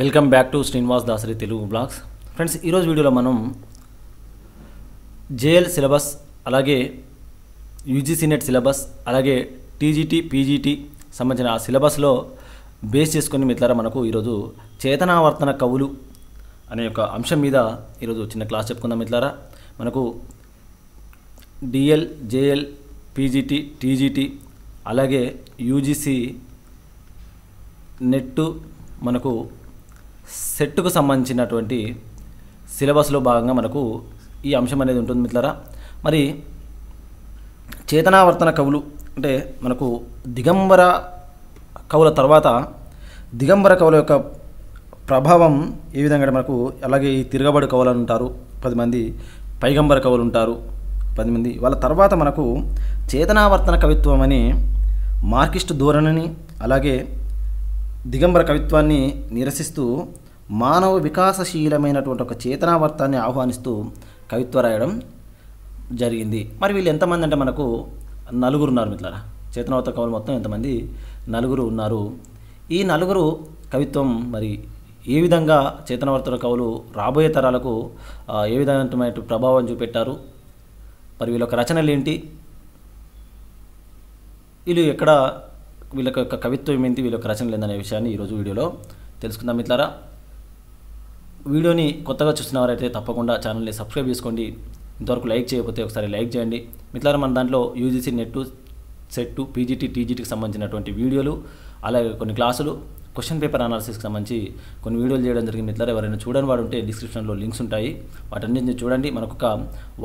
welcome back to Srinivas Dasari Telugu blogs friends ఈరోజు వీడియోలో మనం జేఎల్ సిలబస్ అలాగే యూజీసీ నెట్ సిలబస్ అలాగే టీజీటీ పీజీటీ సంబంధించిన ఆ సిలబస్లో బేస్ చేసుకుని మిత్రులారా మనకు ఈరోజు చేతనావర్తన కవులు అనే ఒక అంశం మీద ఈరోజు చిన్న క్లాస్ చెప్పుకుందాం మిత్రులారా మనకు డిఎల్ జేఎల్ పీజీటీ టీజీటీ అలాగే యూజీసీ నెట్టు మనకు సెట్కు సంబంధించినటువంటి సిలబస్లో భాగంగా మనకు ఈ అంశం అనేది ఉంటుంది మిత్రులరా మరి చేతనావర్తన కవులు అంటే మనకు దిగంబర కవుల తర్వాత దిగంబర కవుల యొక్క ప్రభావం ఏ విధంగా మనకు అలాగే ఈ తిరగబడి కవులు అని ఉంటారు పది మంది పైగంబర కవులు ఉంటారు పది మంది వాళ్ళ తర్వాత మనకు చేతనావర్తన కవిత్వం అని మార్కిస్ట్ ధోరణిని అలాగే దిగంబర కవిత్వాన్ని నిరసిస్తూ మానవ వికాసశీలమైనటువంటి ఒక చేతనావర్తాన్ని ఆహ్వానిస్తూ కవిత్వ రాయడం జరిగింది మరి వీళ్ళు ఎంతమంది అంటే మనకు నలుగురు ఉన్నారు మిత్రులారా చేతనావర్త కవులు మొత్తం ఎంతమంది నలుగురు ఉన్నారు ఈ నలుగురు కవిత్వం మరి ఏ విధంగా చేతనవర్తుల కవులు రాబోయే తరాలకు ఏ విధమైన ప్రభావం చూపెట్టారు మరి వీళ్ళ యొక్క రచనలు ఏంటి వీళ్ళు ఎక్కడ వీళ్ళ యొక్క కవిత్వం ఏంటి వీళ్ళ యొక్క రచనలు ఏంటనే విషయాన్ని ఈరోజు వీడియోలో తెలుసుకుందాం మిత్రులారా వీడియోని కొత్తగా చూస్తున్నవారైతే తప్పకుండా ఛానల్ని సబ్స్క్రైబ్ చేసుకోండి ఇంతవరకు లైక్ చేయకపోతే ఒకసారి లైక్ చేయండి మిత్రులారా మన దాంట్లో యూజీసీ నెట్టు సెట్ పీజీటీ టీజీటీకి సంబంధించినటువంటి వీడియోలు అలాగే కొన్ని క్లాసులు క్వశ్చన్ పేపర్ అనాలిసిస్కి సంబంధించి కొన్ని వీడియోలు చేయడం జరిగింది మిత్రులు ఎవరైనా చూడని వాడు ఉంటే డిస్క్రిప్షన్లో లింక్స్ ఉంటాయి వాటన్నింటిని చూడండి మనకు ఒక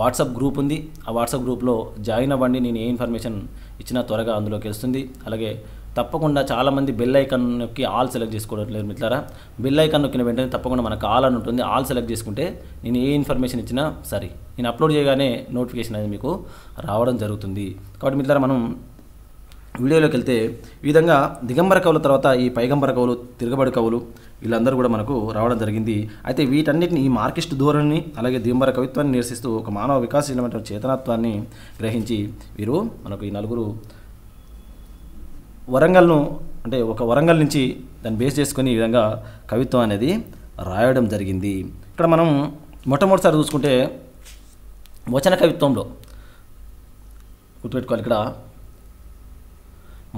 వాట్సాప్ గ్రూప్ ఉంది ఆ వాట్సాప్ గ్రూప్లో జాయిన్ అవ్వండి నేను ఏ ఇన్ఫర్మేషన్ ఇచ్చినా త్వరగా అందులోకి వస్తుంది అలాగే తప్పకుండా చాలామంది బెల్ ఐకన్ నొక్కి ఆల్ సెలెక్ట్ చేసుకోవడం లేదు మిత్రారా బెల్ ఐకన్ నొక్కిన వెంటనే తప్పకుండా మనకు ఆల్ అని ఉంటుంది ఆల్ సెలెక్ట్ చేసుకుంటే నేను ఏ ఇన్ఫర్మేషన్ ఇచ్చినా సరే నేను అప్లోడ్ చేయగానే నోటిఫికేషన్ అనేది మీకు రావడం జరుగుతుంది కాబట్టి మిత్రారా మనం వీడియోలోకి వెళ్తే ఈ విధంగా దిగంబర కవుల తర్వాత ఈ పైగంబర కవులు తిరగబడి కవులు వీళ్ళందరూ కూడా మనకు రావడం జరిగింది అయితే వీటన్నిటిని ఈ మార్కిస్ట్ ధోరణిని అలాగే దిగంబర కవిత్వాన్ని నిరసిస్తూ ఒక మానవ వికాసశీలమైన చేతనత్వాన్ని గ్రహించి వీరు మనకు ఈ నలుగురు వరంగల్ను అంటే ఒక వరంగల్ నుంచి దాన్ని బేస్ చేసుకుని ఈ విధంగా కవిత్వం అనేది రాయడం జరిగింది ఇక్కడ మనం మొట్టమొదటిసారి చూసుకుంటే వచన కవిత్వంలో గుర్తుపెట్టుకోవాలి ఇక్కడ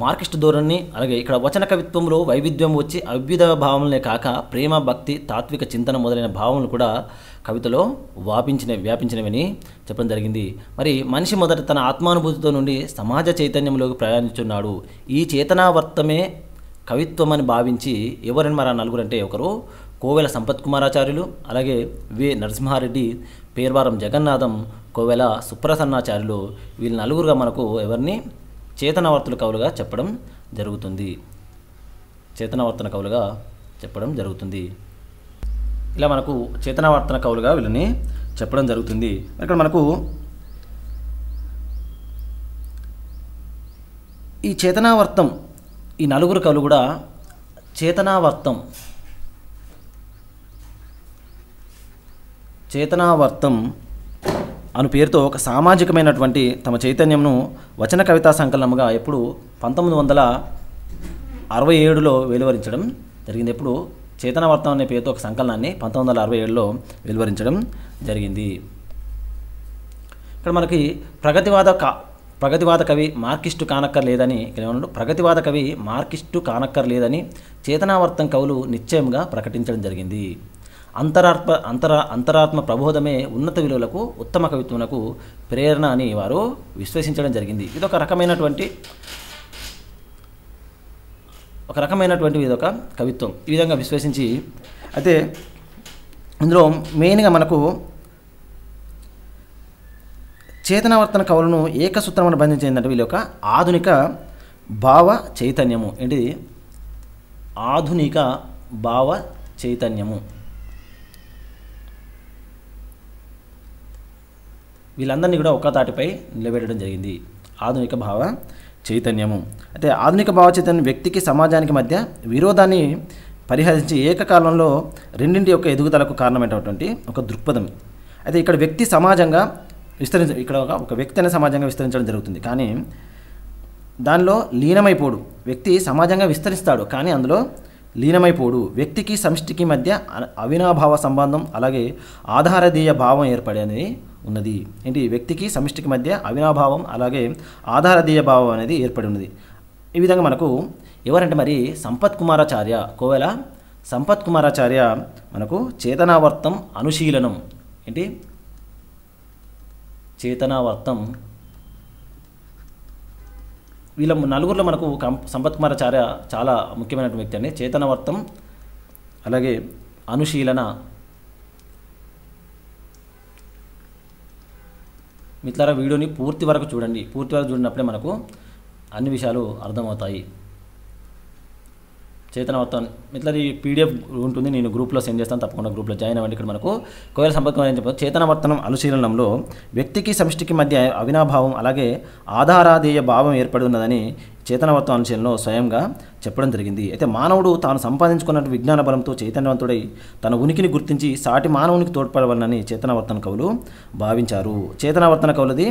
మార్కిస్ట్ ధోరణి అలాగే ఇక్కడ వచన కవిత్వంలో వైవిధ్యం వచ్చి అవ్యుధ భావములనే కాక ప్రేమ భక్తి తాత్విక చింతన మొదలైన భావములు కూడా కవితలో వాపించిన వ్యాపించినవని చెప్పడం జరిగింది మరి మనిషి మొదట తన ఆత్మానుభూతితో నుండి సమాజ చైతన్యంలోకి ప్రయాణిస్తున్నాడు ఈ చేతనావర్తమే కవిత్వం అని భావించి ఎవరని మరి నలుగురు అంటే ఒకరు కోవెల సంపత్ కుమారాచార్యులు అలాగే వి నరసింహారెడ్డి పేర్వారం జగన్నాథం కోవెల సుప్రసన్నాచార్యులు వీళ్ళు నలుగురుగా మనకు ఎవరిని చేతనవర్తుల కవులుగా చెప్పడం జరుగుతుంది చేతనవర్తన కవులుగా చెప్పడం జరుగుతుంది ఇలా మనకు చేతనవర్తన కవులుగా వీళ్ళని చెప్పడం జరుగుతుంది ఇక్కడ మనకు ఈ చేతనావర్తం ఈ నలుగురు కవులు కూడా చేతనావర్తం చేతనావర్తం అను పేరుతో ఒక సామాజికమైనటువంటి తమ చైతన్యంను వచన కవితా సంకలనముగా ఎప్పుడు పంతొమ్మిది వందల అరవై ఏడులో వెలువరించడం జరిగింది ఎప్పుడు చేతనవర్తం అనే పేరుతో ఒక సంకలనాన్ని పంతొమ్మిది వందల అరవై ఏడులో వెలువరించడం జరిగింది ఇక్కడ మనకి ప్రగతివాద కా ప్రగతివాద కవి మార్కిస్టు లేదని ఇక్కడ ప్రగతివాద కవి మార్కిస్టు కానక్కర్ లేదని చేతనావర్తం కవులు నిశ్చయంగా ప్రకటించడం జరిగింది అంతరాత్మ అంతరా అంతరాత్మ ప్రబోధమే ఉన్నత విలువలకు ఉత్తమ కవిత్వములకు ప్రేరణ అని వారు విశ్వసించడం జరిగింది ఇదొక రకమైనటువంటి ఒక రకమైనటువంటి ఇదొక కవిత్వం ఈ విధంగా విశ్వసించి అయితే ఇందులో మెయిన్గా మనకు చేతనావర్తన కవులను ఏకసూత్రమును బంధించిందంటే వీళ్ళ యొక్క ఆధునిక భావ చైతన్యము ఏంటిది ఆధునిక భావ చైతన్యము వీళ్ళందరినీ కూడా ఒక తాటిపై నిలబెట్టడం జరిగింది ఆధునిక భావ చైతన్యము అయితే ఆధునిక భావ చైతన్యం వ్యక్తికి సమాజానికి మధ్య విరోధాన్ని పరిహరించి ఏకకాలంలో రెండింటి యొక్క ఎదుగుదలకు కారణమైనటువంటి ఒక దృక్పథం అయితే ఇక్కడ వ్యక్తి సమాజంగా విస్తరించ ఇక్కడ ఒక వ్యక్తి అనే సమాజంగా విస్తరించడం జరుగుతుంది కానీ దానిలో లీనమైపోడు వ్యక్తి సమాజంగా విస్తరిస్తాడు కానీ అందులో లీనమైపోడు వ్యక్తికి సంష్టికి మధ్య అవినాభావ సంబంధం అలాగే ఆధారధీయ భావం ఏర్పడేది ఉన్నది ఏంటి వ్యక్తికి సమిష్టికి మధ్య అవినాభావం అలాగే ఆధారధీయ భావం అనేది ఏర్పడి ఉన్నది ఈ విధంగా మనకు ఎవరంటే మరి సంపత్ కుమారాచార్య కోవెల సంపత్ కుమారాచార్య మనకు చేతనావర్తం అనుశీలనం ఏంటి చేతనావర్తం వీళ్ళ నలుగురిలో మనకు సంపత్ ఆచార్య చాలా ముఖ్యమైనటువంటి వ్యక్తి అండి చేతనవర్తం అలాగే అనుశీలన మిత్రుల వీడియోని పూర్తి వరకు చూడండి పూర్తి వరకు చూడినప్పుడే మనకు అన్ని విషయాలు అర్థమవుతాయి చైతన్య మొత్తం మిత్రులది పీడిఎఫ్ ఉంటుంది నేను గ్రూప్లో సెండ్ చేస్తాను తప్పకుండా గ్రూప్లో జాయిన్ అవ్వండి ఇక్కడ మనకు కోయల సంపర్కం అని చెప్పి చేతనవర్తనం అనుశీలనంలో వ్యక్తికి సమిష్టికి మధ్య అవినాభావం అలాగే ఆధారాధేయ భావం ఏర్పడి ఉన్నదని చేతనవర్తం అనుశీలనలో స్వయంగా చెప్పడం జరిగింది అయితే మానవుడు తాను సంపాదించుకున్న విజ్ఞాన బలంతో చైతన్యవంతుడై తన ఉనికిని గుర్తించి సాటి మానవునికి తోడ్పడవాలని చేతనవర్తన కవులు భావించారు చేతనవర్తన కవులది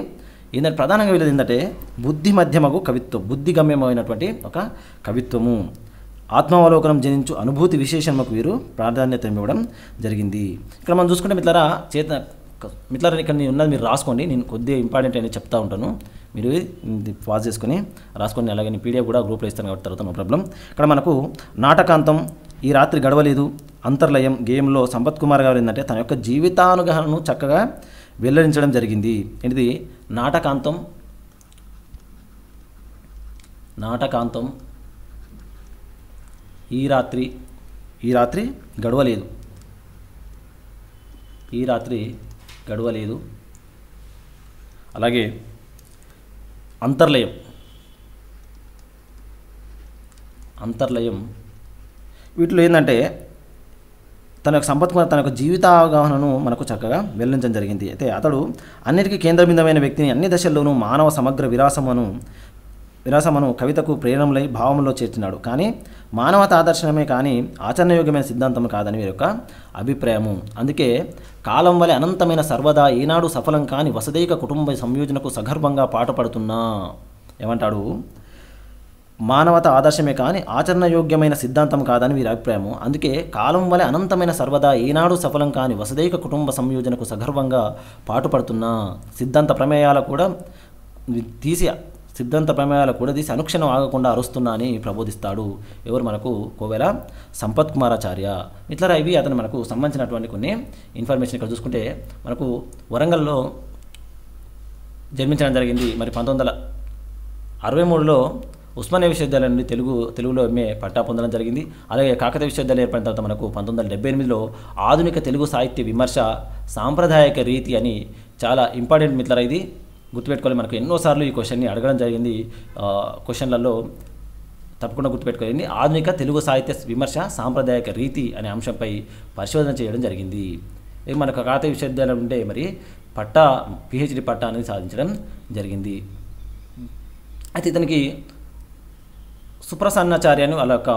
ఏంటంటే ప్రధానంగా వీళ్ళది ఏంటంటే బుద్ధి మధ్యమగు కవిత్వం బుద్ధి ఒక కవిత్వము ఆత్మావలోకనం జనించు అనుభూతి మాకు వీరు ప్రాధాన్యత ఇవ్వడం జరిగింది ఇక్కడ మనం చూసుకుంటే మిత్రరా చేత మిత్రరా ఇక్కడ నేను ఉన్నది మీరు రాసుకోండి నేను కొద్దిగా ఇంపార్టెంట్ అనేది చెప్తా ఉంటాను మీరు పాజ్ చేసుకుని రాసుకొని అలాగే నేను పీడిఎఫ్ కూడా గ్రూప్లో ఇస్తాను కాబట్టి తర్వాత నో ప్రాబ్లం ఇక్కడ మనకు నాటకాంతం ఈ రాత్రి గడవలేదు అంతర్లయం గేమ్లో సంపత్ కుమార్ గారు ఏంటంటే తన యొక్క జీవితానుగ్రహణను చక్కగా వెల్లడించడం జరిగింది ఏంటిది నాటకాంతం నాటకాంతం ఈ రాత్రి ఈ రాత్రి గడవలేదు ఈ రాత్రి గడవలేదు అలాగే అంతర్లయం అంతర్లయం వీటిలో ఏంటంటే తన యొక్క సంపత్కుమార్ తన యొక్క జీవిత అవగాహనను మనకు చక్కగా వెల్లించడం జరిగింది అయితే అతడు అన్నిటికీ కేంద్రబిందమైన వ్యక్తిని అన్ని దశల్లోనూ మానవ సమగ్ర విరాసమును విరాసమను కవితకు ప్రేరణలై భావంలో చేర్చినాడు కానీ మానవత ఆదర్శనమే కానీ ఆచరణయోగ్యమైన సిద్ధాంతం కాదని యొక్క అభిప్రాయము అందుకే కాలం వలె అనంతమైన సర్వదా ఏనాడు సఫలం కాని వసదైక కుటుంబ సంయోజనకు సగర్భంగా పాటపడుతున్నా ఏమంటాడు మానవత ఆదర్శమే కానీ ఆచరణయోగ్యమైన సిద్ధాంతం కాదని వీరి అభిప్రాయము అందుకే కాలం వలె అనంతమైన సర్వదా ఈనాడు సఫలం కాని వసదైక కుటుంబ సంయోజనకు సగర్వంగా పాటుపడుతున్న సిద్ధాంత ప్రమేయాల కూడా తీసి సిద్ధాంత ప్రమేయాలు కూడా తీసి అనుక్షణం ఆగకుండా అరుస్తున్నా అని ప్రబోధిస్తాడు ఎవరు మనకు కోవెల సంపత్ కుమారాచార్య ఇట్లా ఇవి అతను మనకు సంబంధించినటువంటి కొన్ని ఇన్ఫర్మేషన్ ఇక్కడ చూసుకుంటే మనకు వరంగల్లో జన్మించడం జరిగింది మరి పంతొమ్మిది వందల అరవై మూడులో ఉస్మానియా విశ్వవిద్యాలయం నుండి తెలుగు తెలుగులో ఎంఏ పట్టా పొందడం జరిగింది అలాగే కాకతీయ విశ్వవిద్యాలయం ఏర్పడిన తర్వాత మనకు పంతొమ్మిది వందల డెబ్బై ఎనిమిదిలో ఆధునిక తెలుగు సాహిత్య విమర్శ సాంప్రదాయక రీతి అని చాలా ఇంపార్టెంట్ మిత్రులు ఇది గుర్తుపెట్టుకోవాలి మనకు ఎన్నోసార్లు ఈ క్వశ్చన్ని అడగడం జరిగింది క్వశ్చన్లలో తప్పకుండా గుర్తుపెట్టుకోవాలి ఆధునిక తెలుగు సాహిత్య విమర్శ సాంప్రదాయక రీతి అనే అంశంపై పరిశోధన చేయడం జరిగింది మనకు కాత విశ్వవిద్యాలయం ఉంటే మరి పట్టా పిహెచ్డి పట్టా అనేది సాధించడం జరిగింది అయితే ఇతనికి సుప్రసన్నాచార్య అని వాళ్ళ యొక్క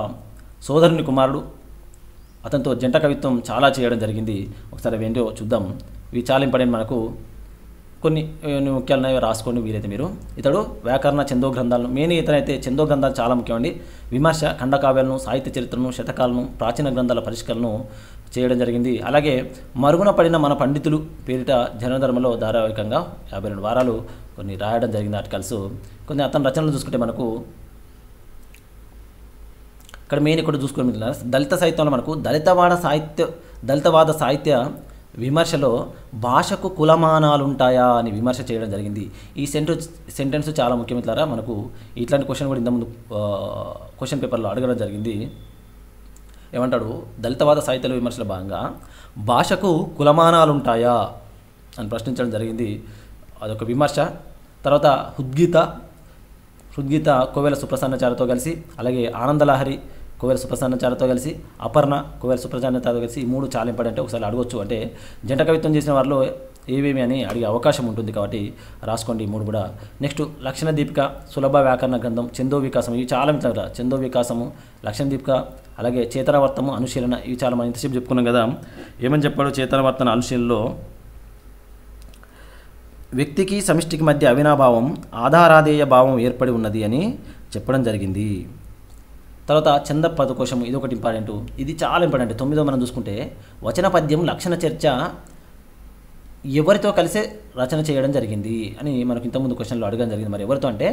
సోదరుని కుమారుడు అతనితో జంట కవిత్వం చాలా చేయడం జరిగింది ఒకసారి ఏంటో చూద్దాం ఇవి చాలా ఇంపార్టెంట్ మనకు కొన్ని ముఖ్యాలను రాసుకోండి వీలైతే మీరు ఇతడు వ్యాకరణ చందో గ్రంథాలను మెయిన్ ఇతనైతే చందో గ్రంథాలు చాలా ముఖ్యమండి విమర్శ ఖండకావ్యాలను సాహిత్య చరిత్రను శతకాలను ప్రాచీన గ్రంథాల పరిష్కరణను చేయడం జరిగింది అలాగే మరుగున పడిన మన పండితులు పేరిట జనధర్మలో ధారావాహికంగా యాభై రెండు వారాలు కొన్ని రాయడం జరిగింది ఆర్టికల్స్ కొన్ని అతని రచనలు చూసుకుంటే మనకు ఇక్కడ మెయిన్ ఇక్కడ చూసుకుని దళిత సాహిత్యంలో మనకు దళితవాడ సాహిత్య దళితవాద సాహిత్య విమర్శలో భాషకు కులమానాలుంటాయా అని విమర్శ చేయడం జరిగింది ఈ సెంటెన్స్ సెంటెన్స్ చాలా ముఖ్యమైనలారా మనకు ఇట్లాంటి క్వశ్చన్ కూడా ఇంతకుముందు క్వశ్చన్ పేపర్లో అడగడం జరిగింది ఏమంటాడు దళితవాద సాహిత్యాల విమర్శల భాగంగా భాషకు కులమానాలుంటాయా అని ప్రశ్నించడం జరిగింది అదొక విమర్శ తర్వాత హుద్గీత హృద్గీత కోవెల సుప్రసన్నచారితో కలిసి అలాగే ఆనందలహరి కువేర చాలతో కలిసి అపర్ణ కువేర సుప్రసన్నాచార్యతో కలిసి ఈ మూడు చాలా ఇంపార్టెంట్ ఒకసారి అడగొచ్చు అంటే జంట కవిత్వం చేసిన వారిలో ఏవేమి అని అడిగే అవకాశం ఉంటుంది కాబట్టి రాసుకోండి ఈ మూడు కూడా నెక్స్ట్ లక్షణ దీపిక సులభ వ్యాకరణ గ్రంథం చందో వికాసం ఇవి చాలా మిత్రులు చందో వికాసము లక్షణ దీపిక అలాగే చేతనవర్తము అనుశీలన ఇవి చాలా మంది ఇంతసేపు చెప్పుకున్నాం కదా ఏమని చెప్పాడు చేతనవర్తన అనుశీలనలో వ్యక్తికి సమిష్టికి మధ్య అవినాభావం ఆధారాధేయ భావం ఏర్పడి ఉన్నది అని చెప్పడం జరిగింది తర్వాత చంద పదకోశము ఇది ఒకటి ఇంపార్టెంట్ ఇది చాలా ఇంపార్టెంట్ తొమ్మిదో మనం చూసుకుంటే వచన పద్యం లక్షణ చర్చ ఎవరితో కలిసే రచన చేయడం జరిగింది అని మనకు ఇంతకుముందు క్వశ్చన్లో అడగడం జరిగింది మరి ఎవరితో అంటే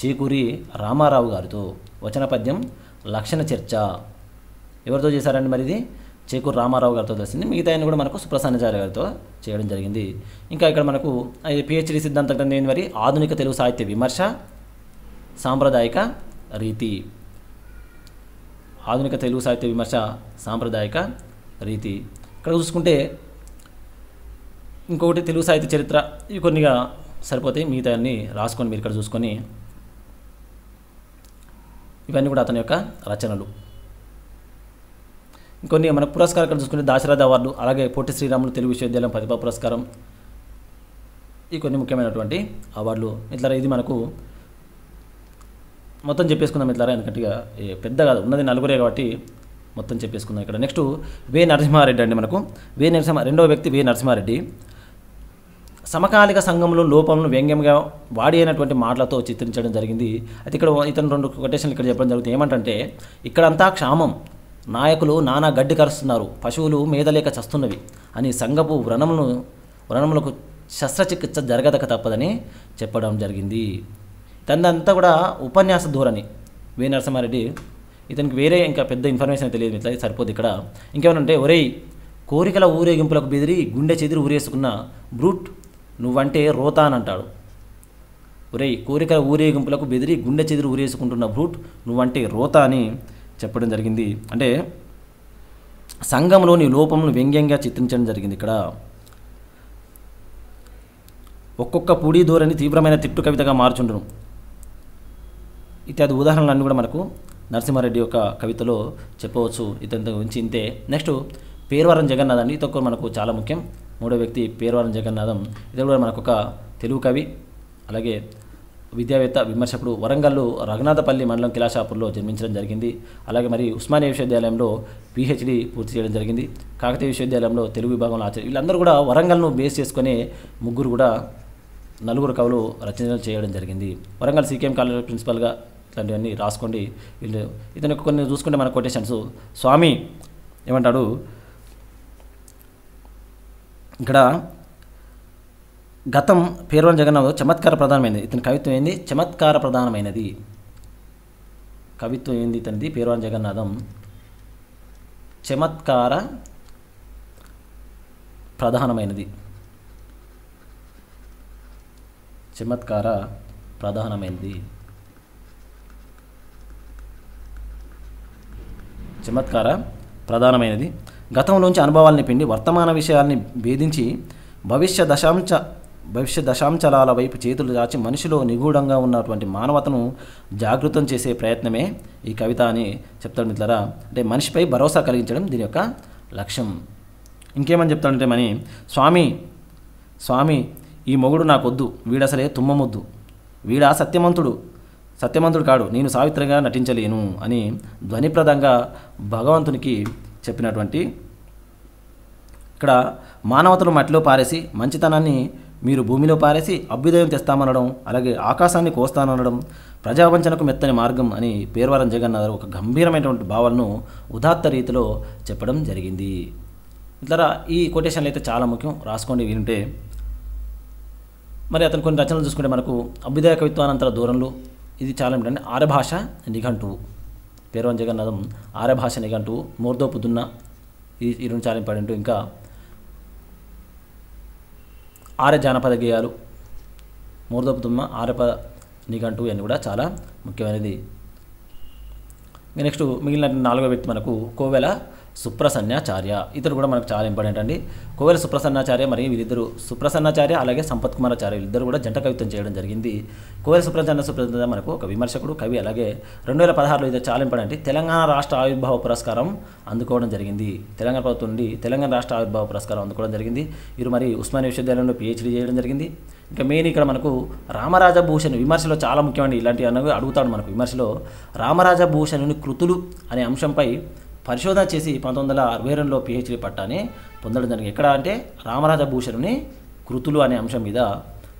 చీకూరి రామారావు గారితో వచన పద్యం లక్షణ చర్చ ఎవరితో చేశారండి మరి ఇది చేకూరు రామారావు గారితో తెలిసింది మిగతా కూడా మనకు సుప్రసన్నచార్య గారితో చేయడం జరిగింది ఇంకా ఇక్కడ మనకు పిహెచ్డి సిద్ధాంతం ఏంది మరి ఆధునిక తెలుగు సాహిత్య విమర్శ సాంప్రదాయక రీతి ఆధునిక తెలుగు సాహిత్య విమర్శ సాంప్రదాయక రీతి ఇక్కడ చూసుకుంటే ఇంకొకటి తెలుగు సాహిత్య చరిత్ర ఇవి కొన్నిగా సరిపోతాయి మిగతా అన్ని రాసుకొని మీరు ఇక్కడ చూసుకొని ఇవన్నీ కూడా అతని యొక్క రచనలు ఇంకొన్ని మన పురస్కారం ఇక్కడ చూసుకుంటే దాశరథ అవార్డు అలాగే పొట్టి శ్రీరాములు తెలుగు విశ్వవిద్యాలయం ప్రతిభా పురస్కారం ఈ కొన్ని ముఖ్యమైనటువంటి అవార్డులు ఇట్లా ఇది మనకు మొత్తం చెప్పేసుకుందాం ఇట్లా ఎందుకంటే పెద్ద కాదు ఉన్నది నలుగురే కాబట్టి మొత్తం చెప్పేసుకుందాం ఇక్కడ నెక్స్ట్ వే నరసింహారెడ్డి అండి మనకు వే నరసింహ రెండవ వ్యక్తి వే నరసింహారెడ్డి సమకాలిక సంఘంలో లోపలను వ్యంగ్యంగా వాడి అయినటువంటి మాటలతో చిత్రించడం జరిగింది అయితే ఇక్కడ ఇతను రెండు కొటేషన్లు ఇక్కడ చెప్పడం జరుగుతుంది ఏమంటంటే ఇక్కడంతా క్షామం నాయకులు నానా గడ్డి కరుస్తున్నారు పశువులు మేదలేక చస్తున్నవి అని సంఘపు వ్రణమును వ్రణములకు శస్త్రచికిత్స జరగదక తప్పదని చెప్పడం జరిగింది తనంతా కూడా ఉపన్యాస ధోరణి వి నరసింహారెడ్డి ఇతనికి వేరే ఇంకా పెద్ద ఇన్ఫర్మేషన్ తెలియదు ఇట్లా సరిపోదు ఇక్కడ ఉంటే ఒరే కోరికల ఊరేగింపులకు బెదిరి గుండె చెదిరి ఊరేసుకున్న బ్రూట్ నువ్వంటే రోత అని అంటాడు ఒరే కోరికల ఊరేగింపులకు బెదిరి గుండె చెదిరి ఊరేసుకుంటున్న బ్రూట్ నువ్వంటే రోతా అని చెప్పడం జరిగింది అంటే సంఘంలోని లోపమును వ్యంగ్యంగా చిత్రించడం జరిగింది ఇక్కడ ఒక్కొక్క పూడి ధోరణి తీవ్రమైన తిట్టు కవితగా మార్చుండను ఇత్యాది ఉదాహరణలన్నీ కూడా మనకు నరసింహారెడ్డి యొక్క కవితలో చెప్పవచ్చు ఇతని గురించి ఇంతే నెక్స్ట్ పేర్వరం జగన్నాథ్ అండి ఇతర మనకు చాలా ముఖ్యం మూడో వ్యక్తి పేర్వరం జగన్నాథం ఇతడు కూడా మనకు ఒక తెలుగు కవి అలాగే విద్యావేత్త విమర్శకుడు వరంగల్లు రఘునాథపల్లి మండలం కిలాషాపూర్లో జన్మించడం జరిగింది అలాగే మరి ఉస్మానియా విశ్వవిద్యాలయంలో పీహెచ్డీ పూర్తి చేయడం జరిగింది కాకతీయ విశ్వవిద్యాలయంలో తెలుగు విభాగంలో ఆచరి వీళ్ళందరూ కూడా వరంగల్ను బేస్ చేసుకుని ముగ్గురు కూడా నలుగురు కవులు రచనలు చేయడం జరిగింది వరంగల్ సీకేఎం కాలేజ్ ప్రిన్సిపల్గా ఇట్లాంటివన్నీ రాసుకోండి వీళ్ళు ఇతను కొన్ని చూసుకుంటే మన కొటేషన్స్ స్వామి ఏమంటాడు ఇక్కడ గతం పేర్వన జగన్నాథ్ చమత్కార ప్రధానమైనది ఇతని కవిత్వం ఏంది చమత్కార ప్రధానమైనది కవిత్వం ఏంది ఇతనిది పేర్వన్ జగన్నాథం చమత్కార ప్రధానమైనది చమత్కార ప్రధానమైనది చమత్కార ప్రధానమైనది గతంలోంచి అనుభవాలని పిండి వర్తమాన విషయాల్ని భేదించి భవిష్య దశాంశ భవిష్య దశాంశాల వైపు చేతులు దాచి మనిషిలో నిగూఢంగా ఉన్నటువంటి మానవతను జాగృతం చేసే ప్రయత్నమే ఈ కవిత అని చెప్తాడు మిత్రరా అంటే మనిషిపై భరోసా కలిగించడం దీని యొక్క లక్ష్యం ఇంకేమని చెప్తాడంటే మని స్వామి స్వామి ఈ మొగుడు నాకొద్దు వీడసలే తుమ్మముద్దు వీడా సత్యమంతుడు సత్యమంతుడు కాడు నేను సావిత్రిగా నటించలేను అని ధ్వనిప్రదంగా భగవంతునికి చెప్పినటువంటి ఇక్కడ మానవతలు మట్టిలో పారేసి మంచితనాన్ని మీరు భూమిలో పారేసి అభ్యుదయం తెస్తామనడం అలాగే ఆకాశాన్ని కోస్తానడం ప్రజావంచనకు మెత్తని మార్గం అని పేర్వరం జగన్నాథ్ ఒక గంభీరమైనటువంటి భావాలను ఉదాత్త రీతిలో చెప్పడం జరిగింది ఇట్లా ఈ కొటేషన్లు అయితే చాలా ముఖ్యం రాసుకోండి వింటే మరి అతను కొన్ని రచనలు చూసుకుంటే మనకు అభ్యుదయ కవిత్వానంతర దూరంలో ఇది చాలా ఏంటంటే ఆరభాష నిఘంటువు పేర్వన్ జగన్నాథం ఆరభాష నిఘంటువు మూర్ధో దున్న ఇది ఈ రెండు చాలా ఇంపార్టెంట్ ఇంకా ఆర్య జానపద గేయాలు మూర్ధో దుమ్మ ఆరపద నిఘంటువు అని కూడా చాలా ముఖ్యమైనది నెక్స్ట్ మిగిలిన నాలుగో వ్యక్తి మనకు కోవెల సుప్రసన్నాచార్య ఇతరు కూడా మనకు చాలా ఇంపార్టెంట్ అండి కోవెల సుప్రసన్నాచార్య మరియు వీరిద్దరు సుప్రసన్నాచార్య అలాగే సంపత్ ఆచార్య వీళ్ళిద్దరు కూడా జంట కవిత్వం చేయడం జరిగింది కోవెల సుప్రసన్న సుప్రసన్న మనకు ఒక విమర్శకుడు కవి అలాగే రెండు వేల పదహారులో ఇది చాలా ఇంపార్టెంట్ తెలంగాణ రాష్ట్ర ఆవిర్భావ పురస్కారం అందుకోవడం జరిగింది తెలంగాణ ప్రభుత్వం నుండి తెలంగాణ రాష్ట్ర ఆవిర్భావ పురస్కారం అందుకోవడం జరిగింది వీరు మరి ఉస్మాని విశ్వవిద్యాలయంలో పిహెచ్డీ చేయడం జరిగింది ఇంకా మెయిన్ ఇక్కడ మనకు రామరాజభూషణ్ విమర్శలో చాలా ముఖ్యమండి ఇలాంటివి అన్నవి అడుగుతాడు మనకు విమర్శలో రామరాజభూషణుని కృతులు అనే అంశంపై పరిశోధన చేసి పంతొమ్మిది వందల అరవై రెండులో పిహెచ్డి పట్టాని పొందడం జరిగింది ఎక్కడ అంటే రామరాజభూషణుని కృతులు అనే అంశం మీద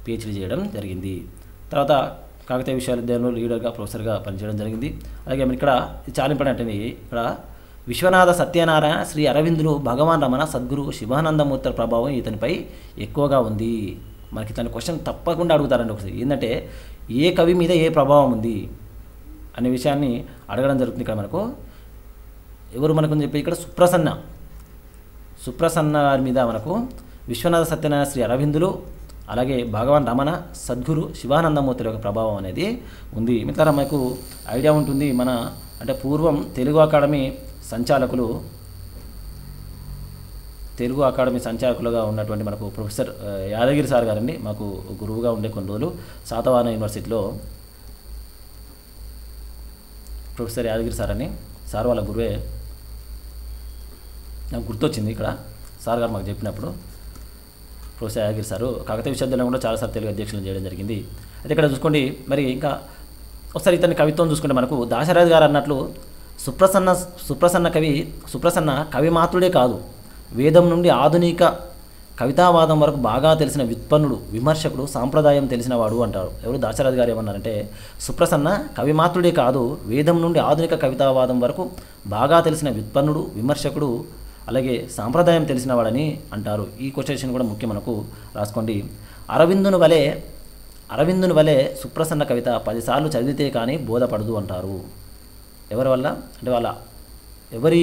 పిహెచ్డి చేయడం జరిగింది తర్వాత కాకతీయ విశ్వవిద్యాలయంలో లీడర్గా ప్రొఫెసర్గా పనిచేయడం జరిగింది అలాగే ఇక్కడ చాలా ఇంపార్టెంట్ అండి ఇక్కడ విశ్వనాథ సత్యనారాయణ శ్రీ అరవిందులు భగవాన్ రమణ సద్గురు శివానందమూర్తుల ప్రభావం ఇతనిపై ఎక్కువగా ఉంది మనకి తన క్వశ్చన్ తప్పకుండా అడుగుతారండి ఒకసారి ఏంటంటే ఏ కవి మీద ఏ ప్రభావం ఉంది అనే విషయాన్ని అడగడం జరుగుతుంది ఇక్కడ మనకు ఎవరు మనకు చెప్పి ఇక్కడ సుప్రసన్న సుప్రసన్న గారి మీద మనకు విశ్వనాథ సత్యనారాయణ శ్రీ అరవిందులు అలాగే భగవాన్ రమణ సద్గురు శివానందమూర్తుల యొక్క ప్రభావం అనేది ఉంది మిత్రుల మనకు ఐడియా ఉంటుంది మన అంటే పూర్వం తెలుగు అకాడమీ సంచాలకులు తెలుగు అకాడమీ సంచాలకులుగా ఉన్నటువంటి మనకు ప్రొఫెసర్ యాదగిరి సార్ గారండి మాకు గురువుగా ఉండే కొన్ని రోజులు సాతవాన యూనివర్సిటీలో ప్రొఫెసర్ యాదగిరి సార్ అని సార్ వాళ్ళ గురువే నాకు గుర్తొచ్చింది ఇక్కడ సార్ గారు మాకు చెప్పినప్పుడు ప్రొఫెసర్ యాగిరి సారు కాకతీయ విశ్వవిద్యాలయం కూడా చాలాసార్లు తెలుగు అధ్యక్షులు చేయడం జరిగింది అయితే ఇక్కడ చూసుకోండి మరి ఇంకా ఒకసారి ఇతని కవిత్వం చూసుకుంటే మనకు దాశరథ్ గారు అన్నట్లు సుప్రసన్న సుప్రసన్న కవి సుప్రసన్న కవి మాత్రుడే కాదు వేదం నుండి ఆధునిక కవితావాదం వరకు బాగా తెలిసిన వ్యుత్పన్నుడు విమర్శకుడు సాంప్రదాయం తెలిసిన వాడు అంటారు ఎవరు దాశరథ్ గారు ఏమన్నారంటే సుప్రసన్న కవిమాత్రుడే కాదు వేదం నుండి ఆధునిక కవితావాదం వరకు బాగా తెలిసిన వ్యుత్పన్నుడు విమర్శకుడు అలాగే సాంప్రదాయం తెలిసినవాడని అంటారు ఈ క్వశ్చన్ కూడా ముఖ్యం మనకు రాసుకోండి అరవిందును వలె అరవిందును వలె సుప్రసన్న కవిత పదిసార్లు చదివితే కానీ బోధపడదు అంటారు ఎవరి వల్ల అంటే వాళ్ళ ఎవరి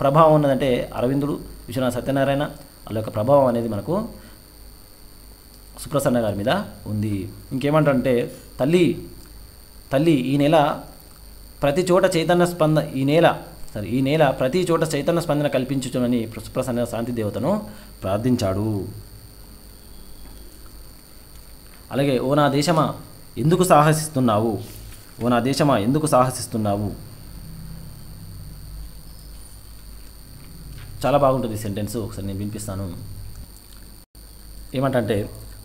ప్రభావం ఉన్నదంటే అరవిందుడు విశ్వనాథ సత్యనారాయణ వాళ్ళ యొక్క ప్రభావం అనేది మనకు సుప్రసన్న గారి మీద ఉంది ఇంకేమంటే తల్లి తల్లి ఈ నెల ప్రతి చోట చైతన్య స్పంద ఈ నెల సరే ఈ నేల ప్రతి చోట చైతన్య స్పందన కల్పించుచునని ప్రసన్న శాంతి దేవతను ప్రార్థించాడు అలాగే ఓ నా దేశమా ఎందుకు సాహసిస్తున్నావు ఓ నా దేశమా ఎందుకు సాహసిస్తున్నావు చాలా బాగుంటుంది సెంటెన్స్ ఒకసారి నేను వినిపిస్తాను ఏమంటే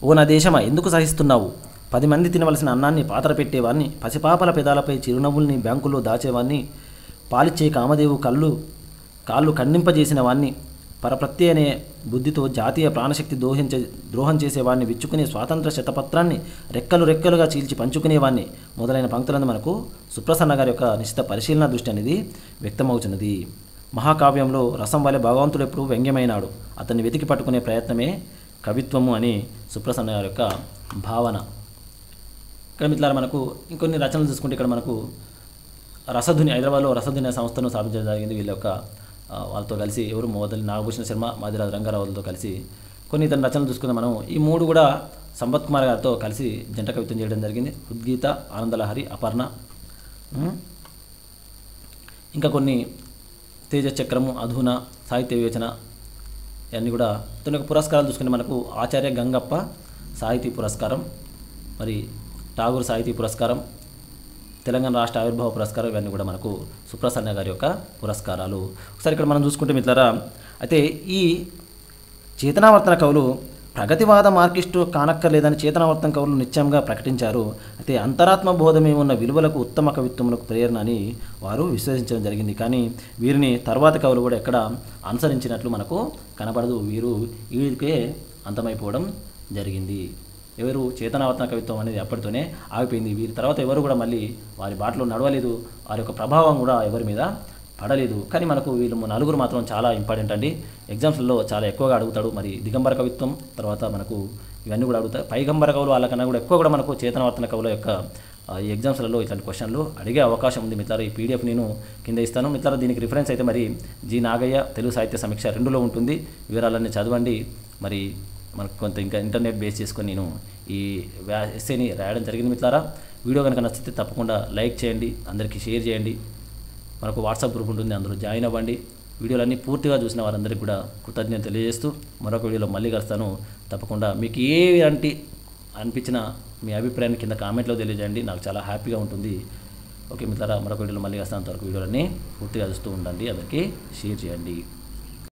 ఓ నా దేశమా ఎందుకు సహిస్తున్నావు పది మంది తినవలసిన అన్నాన్ని పాత్ర పెట్టేవాడిని పసిపాపల పెదాలపై చిరునవ్వుల్ని బ్యాంకుల్లో దాచేవాడిని పాలిచ్చే కామదేవు కళ్ళు కాళ్ళు ఖండింపజేసిన వాణ్ణి పరప్రత్య అనే బుద్ధితో జాతీయ ప్రాణశక్తి దోహించే ద్రోహం చేసేవాడిని విచ్చుకునే స్వాతంత్ర శతపత్రాన్ని రెక్కలు రెక్కలుగా చీల్చి పంచుకునేవాడిని మొదలైన పంక్తులను మనకు సుప్రసన్న గారి యొక్క నిశ్చిత పరిశీలన దృష్టి అనేది వ్యక్తమవుతున్నది మహాకావ్యంలో రసం వలె భగవంతుడు ఎప్పుడు వ్యంగ్యమైనాడు అతన్ని వెతికి పట్టుకునే ప్రయత్నమే కవిత్వము అని సుప్రసన్న గారి యొక్క భావన ఇక్కడ మనకు ఇంకొన్ని రచనలు చూసుకుంటే ఇక్కడ మనకు రసధుని హైదరాబాద్లో రసధుని సంస్థను స్థాపించడం జరిగింది వీళ్ళ యొక్క వాళ్ళతో కలిసి ఎవరు మొదలు నాగభూషణ శర్మ మాదిరాజు రంగారావులతో కలిసి కొన్ని ఇతని రచనలు చూసుకుందాం మనం ఈ మూడు కూడా సంపత్ కుమార్ గారితో కలిసి జంట కవిత్వం చేయడం జరిగింది ఉద్గీత ఆనందలహరి అపర్ణ ఇంకా కొన్ని తేజ చక్రము అధున సాహిత్య వివేచన ఇవన్నీ కూడా ఇతని యొక్క పురస్కారాలు చూసుకుంటే మనకు ఆచార్య గంగప్ప సాహితీ పురస్కారం మరి ఠాగూర్ సాహితీ పురస్కారం తెలంగాణ రాష్ట్ర ఆవిర్భావ పురస్కారం ఇవన్నీ కూడా మనకు సుప్రసన్న గారి యొక్క పురస్కారాలు ఒకసారి ఇక్కడ మనం చూసుకుంటే మిత్రులరా అయితే ఈ చేతనావర్తన కవులు ప్రగతివాద మార్కిస్టు కానక్కర్లేదని చేతనావర్తన కవులు నిత్యంగా ప్రకటించారు అయితే అంతరాత్మ బోధమే ఉన్న విలువలకు ఉత్తమ కవిత్వములకు ప్రేరణ అని వారు విశ్వసించడం జరిగింది కానీ వీరిని తర్వాత కవులు కూడా ఎక్కడ అనుసరించినట్లు మనకు కనబడదు వీరు వీరికే అంతమైపోవడం జరిగింది ఎవరు చేతనావతన కవిత్వం అనేది అప్పటితోనే ఆగిపోయింది వీరి తర్వాత ఎవరు కూడా మళ్ళీ వారి బాటలో నడవలేదు వారి యొక్క ప్రభావం కూడా ఎవరి మీద పడలేదు కానీ మనకు వీళ్ళు నలుగురు మాత్రం చాలా ఇంపార్టెంట్ అండి ఎగ్జామ్స్లో చాలా ఎక్కువగా అడుగుతాడు మరి దిగంబర కవిత్వం తర్వాత మనకు ఇవన్నీ కూడా అడుగుతాయి పైగంబర కవులు వాళ్ళకన్నా కూడా ఎక్కువ కూడా మనకు చేతనవర్తన కవుల యొక్క ఈ ఎగ్జామ్స్లలో ఇట్లాంటి క్వశ్చన్లు అడిగే అవకాశం ఉంది మిత్రులు ఈ పీడిఎఫ్ నేను కింద ఇస్తాను మిత్రులు దీనికి రిఫరెన్స్ అయితే మరి జి నాగయ్య తెలుగు సాహిత్య సమీక్ష రెండులో ఉంటుంది వివరాలన్నీ చదవండి మరి మనకు కొంత ఇంకా ఇంటర్నెట్ బేస్ చేసుకొని నేను ఈ ఎస్ఏని రాయడం జరిగింది మిత్రారా వీడియో కనుక నచ్చితే తప్పకుండా లైక్ చేయండి అందరికీ షేర్ చేయండి మనకు వాట్సాప్ గ్రూప్ ఉంటుంది అందరూ జాయిన్ అవ్వండి వీడియోలన్నీ పూర్తిగా చూసిన వారందరికీ కూడా కృతజ్ఞత తెలియజేస్తూ మరొక వీడియోలో మళ్ళీ కలుస్తాను తప్పకుండా మీకు ఏ అంటి అనిపించిన మీ అభిప్రాయాన్ని కింద కామెంట్లో తెలియజేయండి నాకు చాలా హ్యాపీగా ఉంటుంది ఓకే మిత్రులారా మరొక వీడియోలో మళ్ళీ కలుస్తాను అంతవరకు వీడియోలన్నీ పూర్తిగా చూస్తూ ఉండండి అందరికీ షేర్ చేయండి